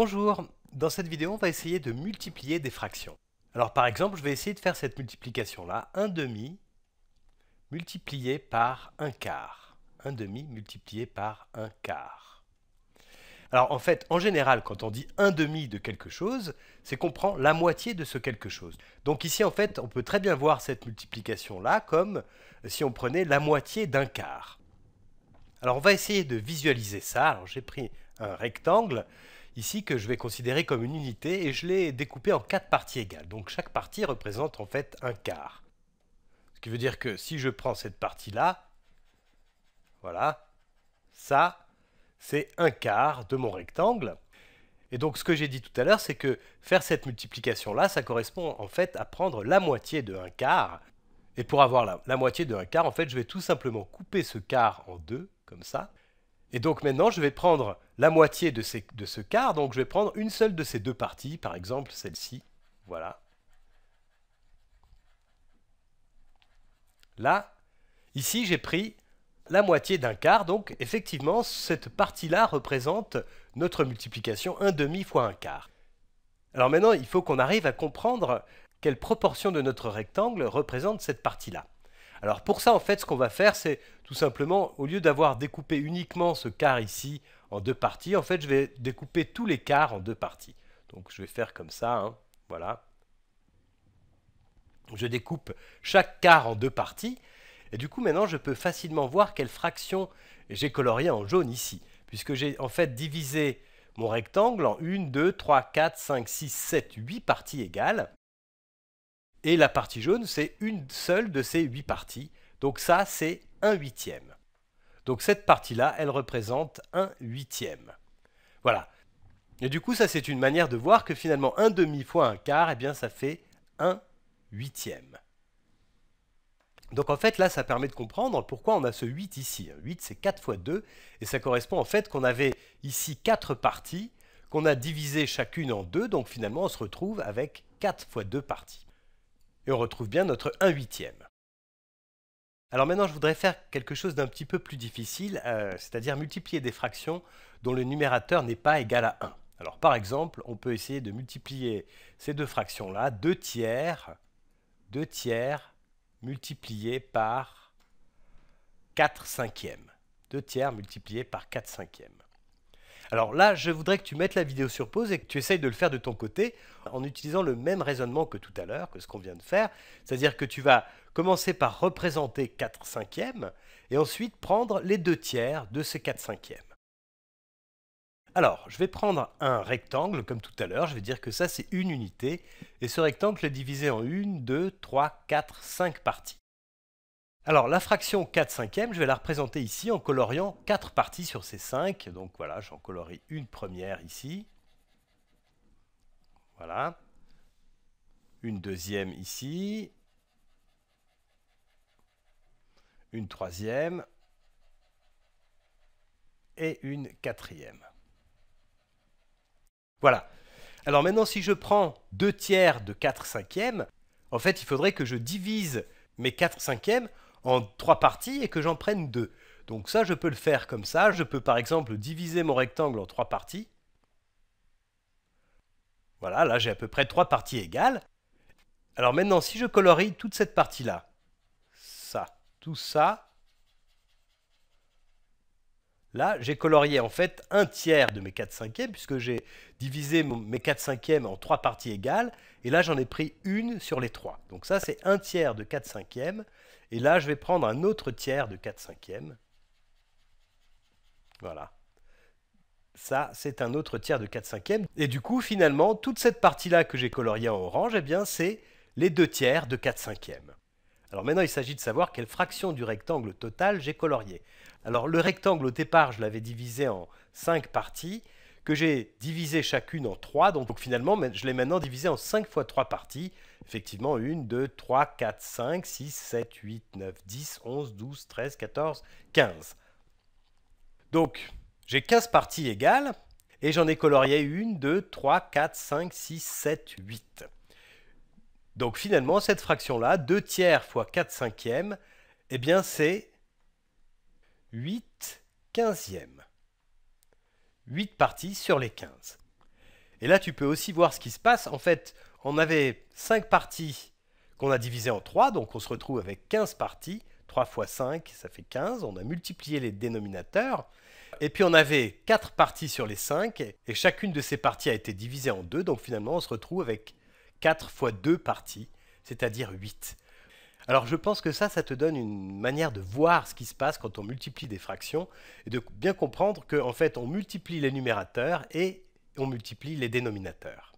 Bonjour Dans cette vidéo, on va essayer de multiplier des fractions. Alors par exemple, je vais essayer de faire cette multiplication-là. 1 demi multiplié par 1 quart. 1 demi multiplié par 1 quart. Alors en fait, en général, quand on dit 1 demi de quelque chose, c'est qu'on prend la moitié de ce quelque chose. Donc ici, en fait, on peut très bien voir cette multiplication-là comme si on prenait la moitié d'un quart. Alors on va essayer de visualiser ça. Alors j'ai pris un rectangle ici que je vais considérer comme une unité et je l'ai découpé en quatre parties égales. Donc chaque partie représente en fait un quart. Ce qui veut dire que si je prends cette partie-là, voilà, ça, c'est un quart de mon rectangle. Et donc ce que j'ai dit tout à l'heure, c'est que faire cette multiplication-là, ça correspond en fait à prendre la moitié de un quart. Et pour avoir la, moitié de un quart, en fait, je vais tout simplement couper ce quart en deux, comme ça. Et donc maintenant, je vais prendre la moitié de, ce quart, donc je vais prendre une seule de ces deux parties, par exemple celle-ci, voilà. Là, ici, j'ai pris la moitié d'un quart, donc effectivement, cette partie-là représente notre multiplication 1 demi fois un quart. Alors maintenant, il faut qu'on arrive à comprendre quelle proportion de notre rectangle représente cette partie-là. Alors pour ça, en fait, ce qu'on va faire, c'est tout simplement, au lieu d'avoir découpé uniquement ce quart ici en deux parties, en fait, je vais découper tous les quarts en deux parties. Donc je vais faire comme ça, hein, voilà. Je découpe chaque quart en deux parties. Et du coup, maintenant, je peux facilement voir quelle fraction j'ai colorié en jaune ici. Puisque j'ai en fait divisé mon rectangle en 1, 2, 3, 4, 5, 6, 7, 8 parties égales. Et la partie jaune, c'est une seule de ces huit parties. Donc ça, c'est un huitième. Donc cette partie-là, elle représente un huitième. Voilà. Et du coup, ça, c'est une manière de voir que finalement, un demi fois un quart, eh bien, ça fait un huitième. Donc en fait, là, ça permet de comprendre pourquoi on a ce 8 ici. 8, c'est 4 fois 2, et ça correspond en fait qu'on avait ici 4 parties, qu'on a divisées chacune en deux, donc finalement, on se retrouve avec 4 fois 2 parties. Et on retrouve bien notre 1 huitième. Alors maintenant, je voudrais faire quelque chose d'un petit peu plus difficile, euh, c'est-à-dire multiplier des fractions dont le numérateur n'est pas égal à 1. Alors par exemple, on peut essayer de multiplier ces deux fractions-là, 2 tiers, 2 tiers multiplié par 4 cinquièmes. 2 tiers multiplié par 4 cinquièmes. Alors là, je voudrais que tu mettes la vidéo sur pause et que tu essayes de le faire de ton côté en utilisant le même raisonnement que tout à l'heure, que ce qu'on vient de faire. C'est-à-dire que tu vas commencer par représenter 4 cinquièmes et ensuite prendre les deux tiers de ces 4 cinquièmes. Alors, je vais prendre un rectangle, comme tout à l'heure, je vais dire que ça c'est une unité, et ce rectangle est divisé en 1, 2, 3, 4, 5 parties. Alors la fraction 4 cinquièmes, je vais la représenter ici en coloriant 4 parties sur ces 5. Donc voilà, j'en colorie une première ici. Voilà. Une deuxième ici. Une troisième. Et une quatrième. Voilà. Alors maintenant, si je prends 2 tiers de 4 cinquièmes, en fait, il faudrait que je divise mes 4 cinquièmes en trois parties et que j'en prenne deux. Donc ça, je peux le faire comme ça. Je peux par exemple diviser mon rectangle en trois parties. Voilà, là j'ai à peu près trois parties égales. Alors maintenant, si je colorie toute cette partie-là, ça, tout ça, Là, j'ai colorié en fait un tiers de mes 4 cinquièmes, puisque j'ai divisé mes 4 cinquièmes en trois parties égales, et là j'en ai pris une sur les trois. Donc ça c'est un tiers de 4 cinquièmes, et là je vais prendre un autre tiers de 4 cinquièmes. Voilà. Ça, c'est un autre tiers de 4 cinquièmes. Et du coup, finalement, toute cette partie-là que j'ai coloriée en orange, eh bien, c'est les deux tiers de 4 cinquièmes. Alors maintenant, il s'agit de savoir quelle fraction du rectangle total j'ai colorié. Alors le rectangle au départ, je l'avais divisé en 5 parties que j'ai divisé chacune en 3. Donc, finalement, je l'ai maintenant divisé en 5 fois 3 parties. Effectivement, 1, 2, 3, 4, 5, 6, 7, 8, 9, 10, 11, 12, 13, 14, 15. Donc j'ai 15 parties égales et j'en ai colorié 1, 2, 3, 4, 5, 6, 7, 8. Donc finalement, cette fraction-là, 2 tiers fois 4 cinquièmes, eh bien c'est 8 quinzièmes. 8 parties sur les 15. Et là, tu peux aussi voir ce qui se passe. En fait, on avait 5 parties qu'on a divisées en 3, donc on se retrouve avec 15 parties. 3 fois 5, ça fait 15. On a multiplié les dénominateurs. Et puis on avait 4 parties sur les 5, et chacune de ces parties a été divisée en 2, donc finalement on se retrouve avec 4 fois 2 parties, c'est-à-dire 8. Alors je pense que ça, ça te donne une manière de voir ce qui se passe quand on multiplie des fractions et de bien comprendre qu'en fait, on multiplie les numérateurs et on multiplie les dénominateurs.